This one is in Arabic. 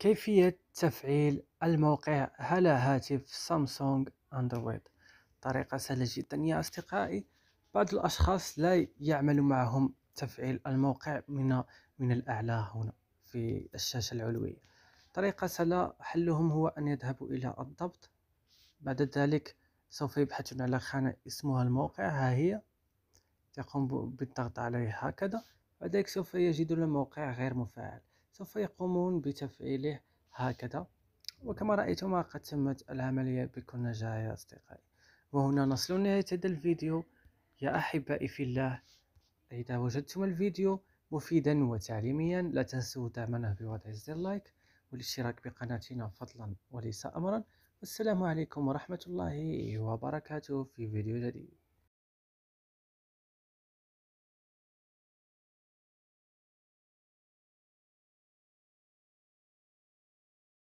كيفية تفعيل الموقع على هاتف سامسونج اندرويد طريقة سهلة جدا يا أصدقائي بعض الأشخاص لا يعمل معهم تفعيل الموقع من من الأعلى هنا في الشاشة العلوية طريقة سهلة حلهم هو أن يذهبوا إلى الضبط بعد ذلك سوف يبحثون على خانة اسمها الموقع ها هي يقوم بالضغط عليه هكذا بعد ذلك سوف يجدون الموقع غير مفعل سوف يقومون بتفعيله هكذا وكما رأيتما قد تمت العملية بكل نجاح يا أصدقائي وهنا نصل لنهاية هذا الفيديو يا أحبائي في الله إذا وجدتم الفيديو مفيدا وتعليميا لا تنسوا دعمنا بوضع زر لايك والاشتراك بقناتنا فضلا وليس أمرا والسلام عليكم ورحمة الله وبركاته في فيديو جديد